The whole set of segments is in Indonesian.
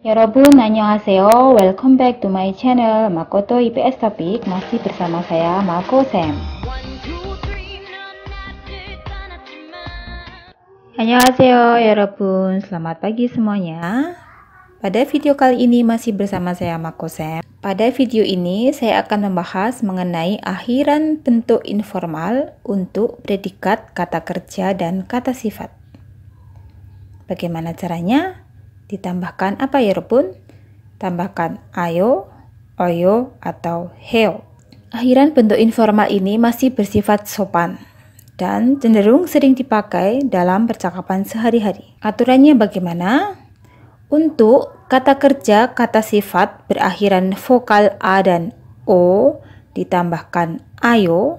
여러분 안녕하세요. welcome back to my channel Makoto IPS Topik Masih bersama saya Mako Sam 안녕하세요, 여러분. selamat pagi semuanya Pada video kali ini masih bersama saya Mako Sam Pada video ini saya akan membahas mengenai akhiran bentuk informal untuk predikat kata kerja dan kata sifat Bagaimana caranya? ditambahkan apa ya rebun? Tambahkan ayo, oyo, atau heo. Akhiran bentuk informal ini masih bersifat sopan dan cenderung sering dipakai dalam percakapan sehari-hari. Aturannya bagaimana? Untuk kata kerja, kata sifat berakhiran vokal A dan O ditambahkan ayo.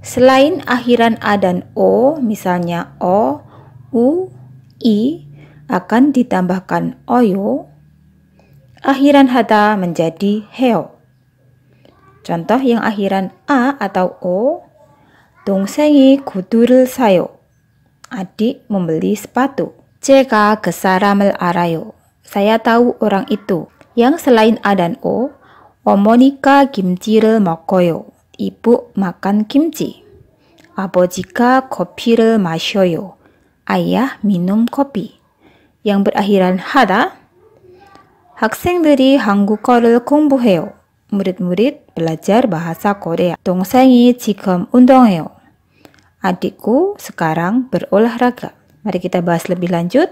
Selain akhiran A dan O, misalnya O, U, I, akan ditambahkan oyo, akhiran hata menjadi heo. Contoh yang akhiran a atau o, dongsengi kudurul sayo, Adik membeli sepatu. 제가 kesaramel arayo, Saya tahu orang itu. Yang selain a dan o, omonika 김치를 makoyo, Ibu makan kimchi. Apojika 커피를 마셔요. Ayah minum kopi yang berakhiran hada, 학생들이 한국어를 공부해요. Murid-murid belajar bahasa Korea. Dongsangi 지금 운동해요. Adikku sekarang berolahraga. Mari kita bahas lebih lanjut.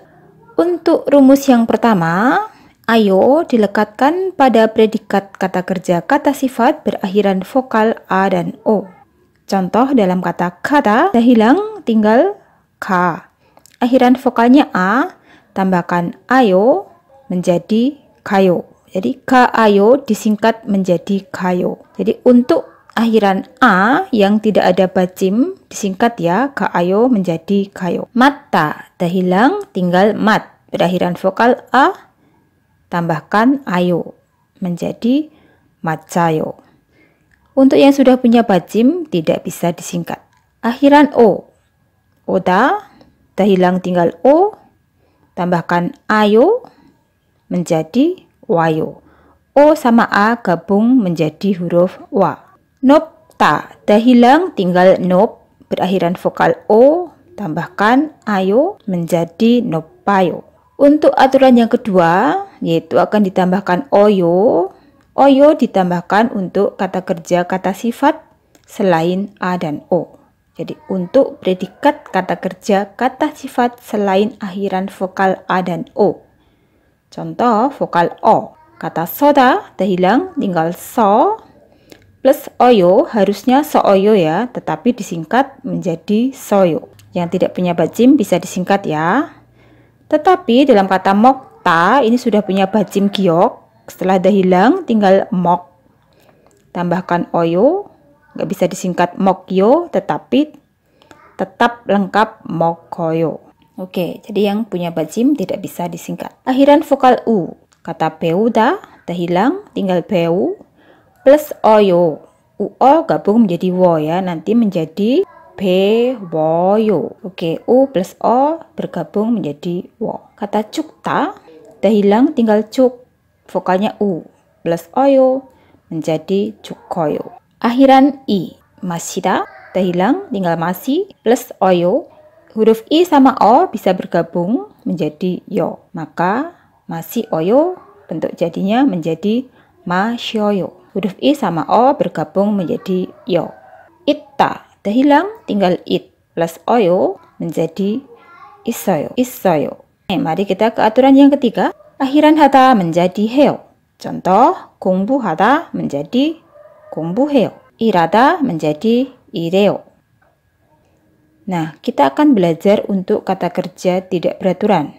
Untuk rumus yang pertama, ayo dilekatkan pada predikat kata kerja kata sifat berakhiran vokal a dan o. Contoh dalam kata kata, hilang tinggal k. Akhiran vokalnya a, tambahkan ayo menjadi kayo. Jadi kaayo disingkat menjadi kayo. Jadi untuk akhiran a yang tidak ada bacim disingkat ya kaayo menjadi kayo. Mata dah hilang tinggal mat. Berakhiran vokal a tambahkan ayo menjadi macayo. Untuk yang sudah punya bacim tidak bisa disingkat. Akhiran o. Oda dah hilang tinggal o Tambahkan ayo menjadi wayo. O sama A gabung menjadi huruf wa. Nopta dah hilang tinggal nop berakhiran vokal O tambahkan ayo menjadi nopayo. Untuk aturan yang kedua yaitu akan ditambahkan oyo. Oyo ditambahkan untuk kata kerja kata sifat selain A dan O. Jadi untuk predikat kata kerja, kata sifat selain akhiran vokal A dan O. Contoh vokal O. Kata soda terhilang tinggal so plus oyo harusnya sooyo ya, tetapi disingkat menjadi soyo. Yang tidak punya bacim bisa disingkat ya. Tetapi dalam kata mokta ini sudah punya bacim giok. Setelah dah hilang tinggal mok. Tambahkan oyo nggak bisa disingkat mokyo tetapi tetap lengkap mokoyo. Oke, jadi yang punya bajim tidak bisa disingkat. Akhiran vokal u, kata peuda dah hilang, tinggal peu plus oyo. u o gabung menjadi wo ya, nanti menjadi bewoyo. Oke, u plus o bergabung menjadi wo. Kata cukta dah hilang, tinggal cuk, vokalnya u plus oyo menjadi cukoyo. Akhiran I. Masida, dah hilang, tinggal masi, plus oyo. Huruf I sama O bisa bergabung menjadi yo. Maka masi oyo bentuk jadinya menjadi masyoyo. Huruf I sama O bergabung menjadi yo. Itta, dah hilang, tinggal it plus oyo menjadi isoyo. Isoyo. Eh, mari kita ke aturan yang ketiga. Akhiran hata menjadi heo. Contoh, kungbu hata menjadi 공부해요. 일하다 menjadi ireo. Nah, kita akan belajar untuk kata kerja tidak beraturan.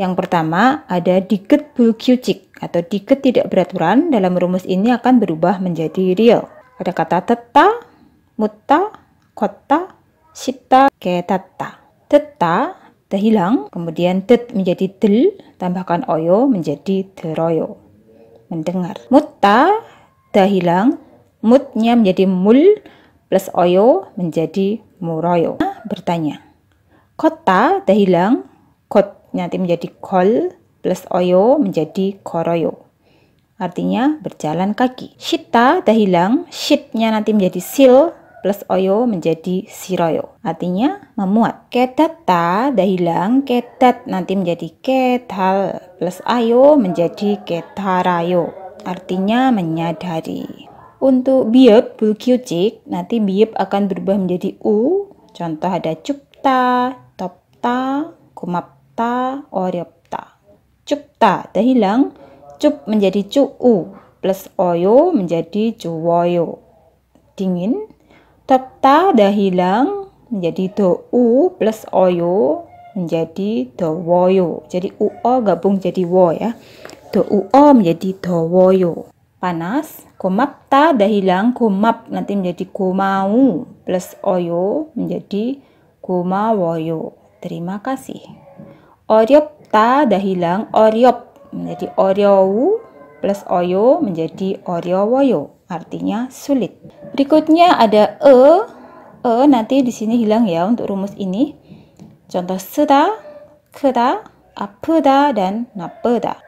Yang pertama ada diket bulkyucik atau diket tidak beraturan dalam rumus ini akan berubah menjadi real. Ada kata teta, mutta, kota, sita, ketata. Teta terhilang, kemudian tet menjadi del, tambahkan oyo menjadi deroyo. Mendengar. Mutta terhilang, mudnya menjadi mul plus oyo menjadi muroyo. Bertanya, kota dah hilang, kot nanti menjadi kol plus oyo menjadi koroyo. Artinya berjalan kaki. Shita dah hilang, shitnya nanti menjadi sil plus oyo menjadi siroyo. Artinya memuat. Ketata dah hilang, ketat nanti menjadi ketal plus ayo menjadi ketarayo. Artinya menyadari. Untuk biep, bulkyujik, nanti biep akan berubah menjadi u. Contoh ada cupta, topta, kumapta, oryopta. Cupta dah hilang, cup menjadi cuu, plus oyo menjadi cuwoyo. Dingin. Topta dah hilang, menjadi u plus oyo menjadi dowoyo. Jadi u o gabung jadi wo ya. u o menjadi dowoyo. Panas. Komapta dah hilang, komap nanti menjadi komau plus oyo menjadi komawoyo. Terima kasih. oriopta dahilang hilang, menjadi oriowu plus oyo menjadi oriowoyo. Artinya sulit. Berikutnya ada e. E nanti di sini hilang ya untuk rumus ini. Contoh seda, keda, apeda, dan napeda.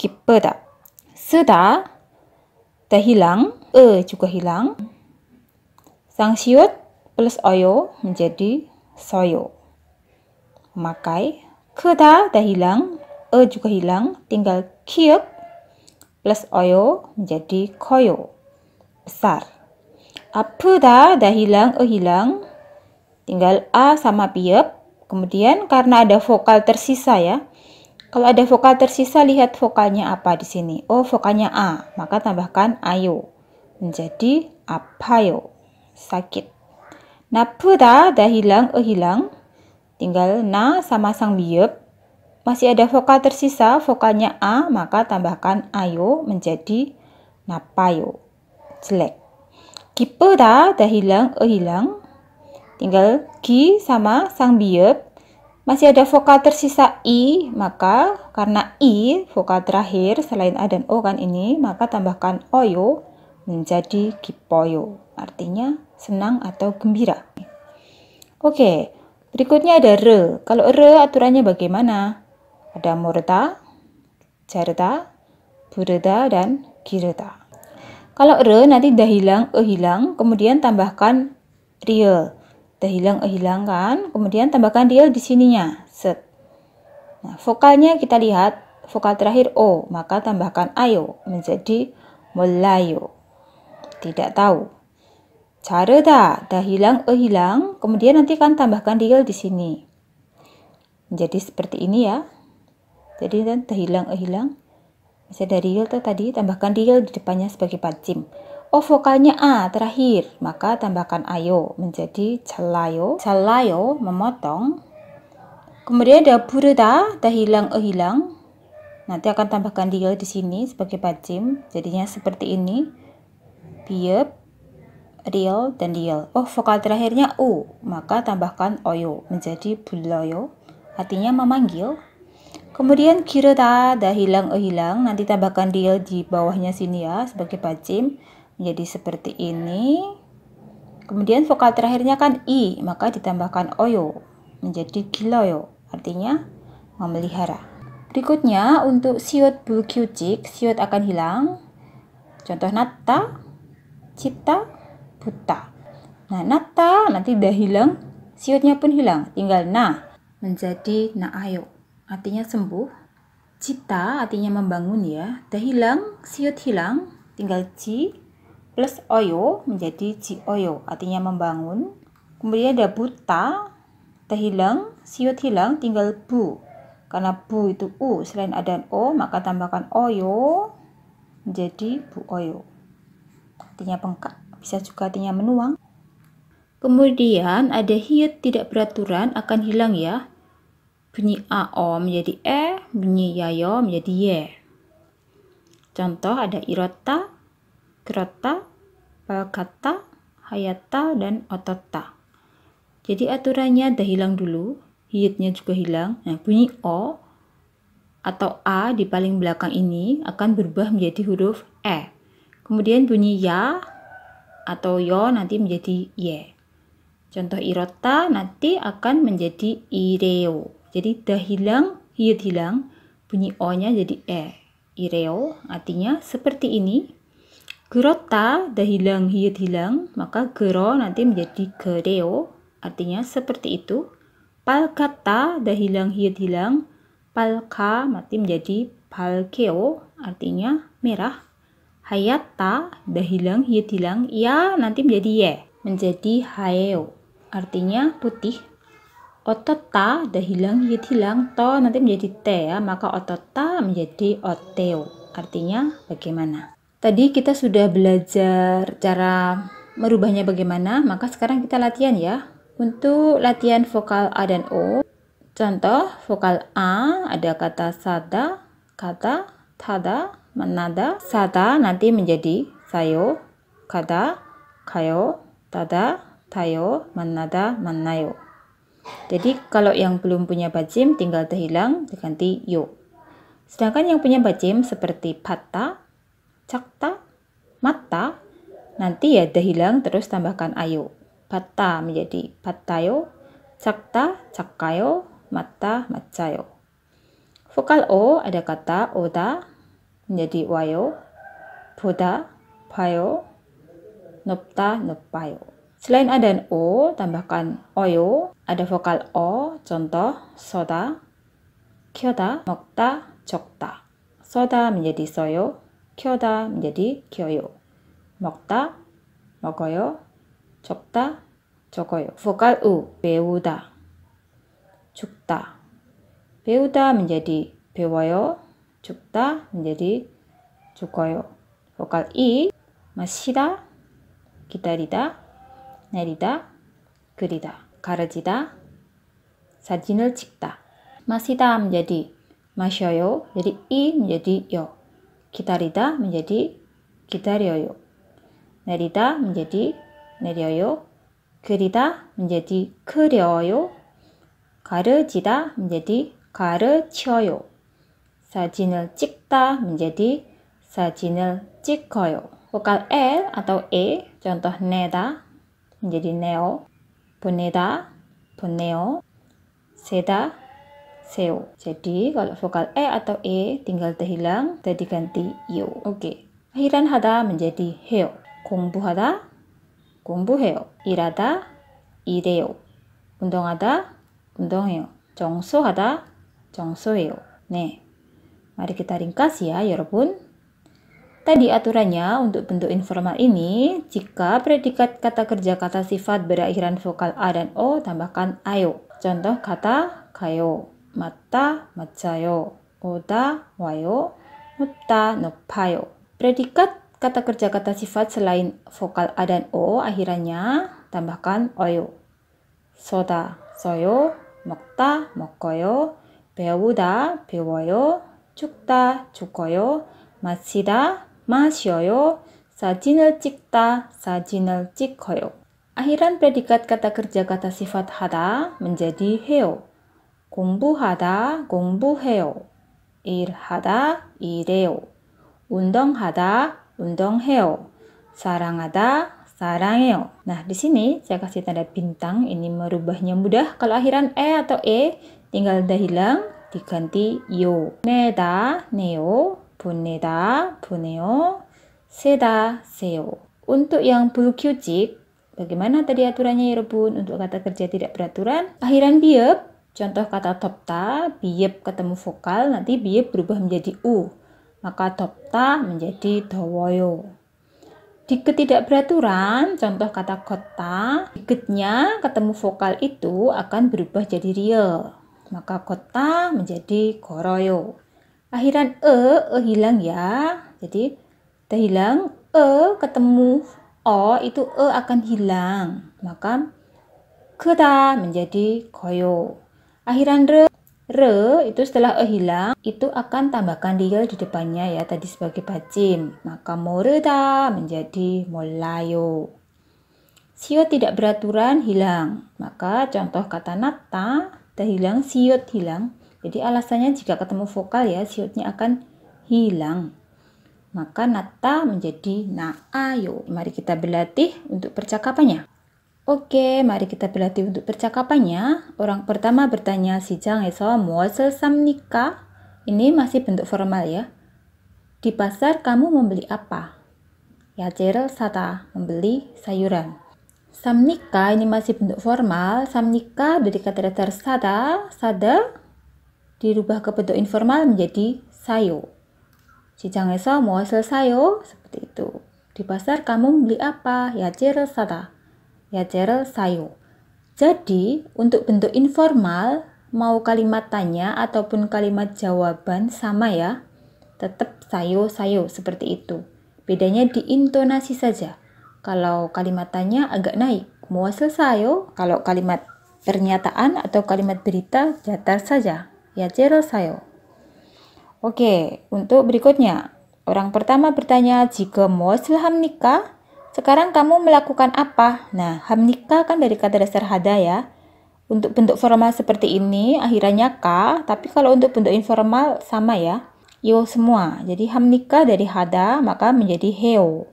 Kipeda. Seda ta hilang, e juga hilang. Sang siut plus oyo menjadi soyo. Makai, keda dah hilang, e juga hilang, tinggal kiek plus oyo menjadi koyo. Besar. Apa dah dah hilang, e hilang, tinggal a sama piep. Kemudian karena ada vokal tersisa ya, kalau ada vokal tersisa, lihat vokalnya apa di sini. Oh, vokalnya A, maka tambahkan ayo. Menjadi apa yo sakit. Napuda dah hilang, eh hilang. Tinggal na sama sang biop. Masih ada vokal tersisa, vokalnya A, maka tambahkan ayo menjadi napayo, jelek. Kipu dah dah hilang, eh hilang. Tinggal ki sama sang biop masih ada vokal tersisa i, maka karena i vokal terakhir selain a dan o kan ini, maka tambahkan oyo menjadi kipoyo. Artinya senang atau gembira. Oke, berikutnya ada re. Kalau re aturannya bagaimana? Ada murta, jarta, bureda, dan kireta. Kalau re nanti dah hilang, e hilang, kemudian tambahkan real kita hilang hilangkan kemudian tambahkan diel di sininya set nah vokalnya kita lihat vokal terakhir O maka tambahkan ayo menjadi melayu. tidak tahu cara dah dah hilang e hilang kemudian nanti kan tambahkan diel di sini Jadi seperti ini ya jadi dan dah hilang e hilang bisa dari tadi tambahkan diel di depannya sebagai pacim Oh vokalnya A terakhir, maka tambahkan ayo menjadi celayo celayo memotong. Kemudian ada burda, dah hilang, eh hilang. Nanti akan tambahkan dia di sini sebagai pacim. Jadinya seperti ini. Biep, real, dan real Oh, vokal terakhirnya U, maka tambahkan oyo menjadi buloyo. Artinya memanggil. Kemudian kirota dah hilang, eh hilang. Nanti tambahkan diel di bawahnya sini ya sebagai pacim. Jadi seperti ini. Kemudian vokal terakhirnya kan i, maka ditambahkan oyo menjadi giloyo, artinya memelihara. Berikutnya untuk siut bulkyujik, siot akan hilang. Contoh nata cita, buta. Nah, nata nanti udah hilang, siotnya pun hilang, tinggal na menjadi na naayo, artinya sembuh. Cita artinya membangun ya, dah hilang, siot hilang, tinggal ci plus oyo menjadi oyo artinya membangun kemudian ada buta tehilang siut hilang tinggal bu karena bu itu u selain ada o maka tambahkan oyo menjadi bu oyo artinya bengkak bisa juga artinya menuang kemudian ada hiut tidak beraturan akan hilang ya bunyi o menjadi e bunyi yayo menjadi ye contoh ada irota Kirota, Palkata, Hayata, dan Otota. Jadi aturannya ada hilang dulu, hiatnya juga hilang. Nah, bunyi O atau A di paling belakang ini akan berubah menjadi huruf E. Kemudian bunyi ya atau yo nanti menjadi ye. Contoh irota nanti akan menjadi ireo. Jadi dah hilang, hiat hilang, bunyi O-nya jadi E. Ireo artinya seperti ini, Gerota dah hilang, hiat hilang, maka gero nanti menjadi gereo, artinya seperti itu. Palkata dah hilang, hiat hilang, palka nanti menjadi palkeo, artinya merah. Hayata dah hilang, hiat hilang, ya nanti menjadi ye, menjadi haeo, artinya putih. Otota dah hilang, hiat hilang, to nanti menjadi te ya, maka otota menjadi oteo, artinya bagaimana. Tadi kita sudah belajar cara merubahnya bagaimana, maka sekarang kita latihan ya. Untuk latihan vokal A dan O, contoh vokal A ada kata sada, kata tada, menada, sada nanti menjadi sayo, kata kayo, tada, tayo, menada, menayo. Jadi kalau yang belum punya bacim tinggal terhilang diganti yo. Sedangkan yang punya bacim seperti patah, cakta, mata, nanti ya dah hilang terus tambahkan ayo. Pata menjadi patayo, cakta, cakayo, mata, macayo. Vokal O ada kata oda menjadi wayo, boda, payo, nopta, nopayo. Selain ada dan O, tambahkan oyo, ada vokal O, contoh soda, kyoda, mokta, cokta. Soda menjadi soyo, 켜다이리 키워요. 먹다 먹어요. 적다 적어요. 후가우 배우다 죽다 배우다 이리 배워요. 죽다 이리 죽어요. 후가 이 마시다 기다리다 내리다 그리다 가르지다 사진을 찍다 마시다 m 리 마셔요 j 리이 m 리요 기다리다 menjadi 기다려요. 내리다 menjadi 내려요. 그리다 menjadi 그려요. 가르치다 menjadi 가르쳐요. 사진을 찍다 menjadi 사진을 찍어요. vokal L atau E contoh neda menjadi neo. 보내다 보내요. 세다 Seo. Jadi kalau vokal e atau e tinggal terhilang dan ganti yo. Oke. Okay. Akhiran hada menjadi heo. heo. hada, Irada, Undong hada, undong heo. Jongso hada, jongso heo. 네. Mari kita ringkas ya, ya 여러분. Tadi aturannya untuk bentuk informal ini, jika predikat kata kerja kata sifat berakhiran vokal A dan O, tambahkan ayo. Contoh kata kayo. 맞다, 맞아요. 오다, 와요. 높다, 높아요. Predikat kata kerja kata sifat selain vokal A dan O akhirannya tambahkan oyo. Soda, soyo, 먹다, mokoyo, 배우다, 배워요. 죽다, cukoyo, 마시다, 마셔요. 사진을 찍다, Akhiran predikat kata kerja kata sifat hada menjadi heo. 공부하다, 공부해요. 일하다, 일해요. 운동하다, 운동해요. 사랑하다, 사랑해요. Nah, di sini saya kasih tanda bintang. Ini merubahnya mudah. Kalau akhiran E atau E, tinggal dah hilang, diganti yo. Neda, neo. Boneda, puneo, Seda, seo. Untuk yang bulkyujik, bagaimana tadi aturannya ya rebun? Untuk kata kerja tidak beraturan, akhiran biep Contoh kata topta biyep ketemu vokal, nanti biyep berubah menjadi u. Maka topta menjadi towoyo. Di ketidakberaturan contoh kata kota, diketnya ketemu vokal itu akan berubah jadi real Maka kota menjadi koroyo. Akhiran e, e hilang ya. Jadi te e ketemu o itu e akan hilang. Maka kota menjadi koyo. Akhiran re, re itu setelah e hilang, itu akan tambahkan liel di depannya ya, tadi sebagai bacim. Maka moreda menjadi molayo. Siot tidak beraturan hilang. Maka contoh kata nata terhilang, siot hilang. Jadi alasannya jika ketemu vokal ya, siotnya akan hilang. Maka nata menjadi naayo. Mari kita berlatih untuk percakapannya. Oke, mari kita berlatih untuk percakapannya. Orang pertama bertanya si mau 무엇을 Samnika. Ini masih bentuk formal ya. Di pasar kamu membeli apa? Ya Cheryl sata, membeli sayuran. Samnika ini masih bentuk formal. Samnika dari kata dasar sada, sada dirubah ke bentuk informal menjadi sayo. Si mau hasil sayur Seperti itu. Di pasar kamu membeli apa? Ya Cheryl sata. Ya Cheryl, sayo. Jadi, untuk bentuk informal, mau kalimat tanya ataupun kalimat jawaban sama ya. Tetap sayo-sayo seperti itu. Bedanya di intonasi saja. Kalau kalimat tanya agak naik, muasal sayo. Kalau kalimat pernyataan atau kalimat berita datar saja. Ya cero sayo. Oke, untuk berikutnya. Orang pertama bertanya jika muasal nikah. Sekarang kamu melakukan apa? Nah, hamnika kan dari kata dasar hada ya. Untuk bentuk formal seperti ini akhirnya ka, tapi kalau untuk bentuk informal sama ya. Yo semua. Jadi hamnika dari hada maka menjadi heo.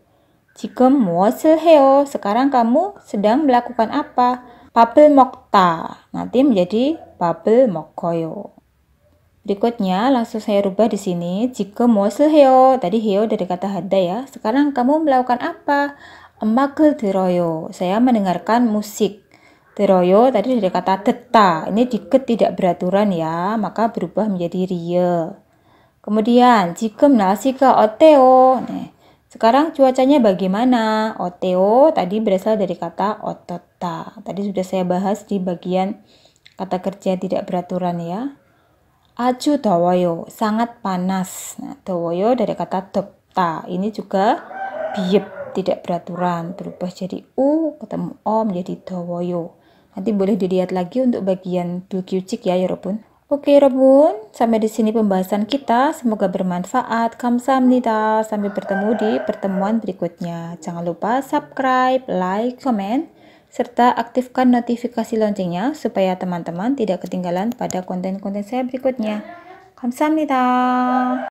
Jika muasel heo, sekarang kamu sedang melakukan apa? Papel mokta, nanti menjadi papel mokoyo. Berikutnya, langsung saya rubah di sini. Jika mosil heo, tadi heo dari kata hada ya. Sekarang kamu melakukan apa? Emakel teroyo. Saya mendengarkan musik. Teroyo tadi dari kata teta. Ini diket tidak beraturan ya, maka berubah menjadi rie. Kemudian, jika nasi ke oteo. Nih, sekarang cuacanya bagaimana? Oteo tadi berasal dari kata otota. Tadi sudah saya bahas di bagian kata kerja tidak beraturan ya. Aju dawayo, sangat panas. Nah, dawayo dari kata depta. Ini juga biep, tidak beraturan. Berubah jadi u, ketemu o menjadi dawayo. Nanti boleh dilihat lagi untuk bagian bulkyucik ya, ya Rabun. Oke Rabun, sampai di sini pembahasan kita. Semoga bermanfaat. Kamsahamnida. Sampai bertemu di pertemuan berikutnya. Jangan lupa subscribe, like, comment serta aktifkan notifikasi loncengnya supaya teman-teman tidak ketinggalan pada konten-konten saya berikutnya. Kamsahamnida.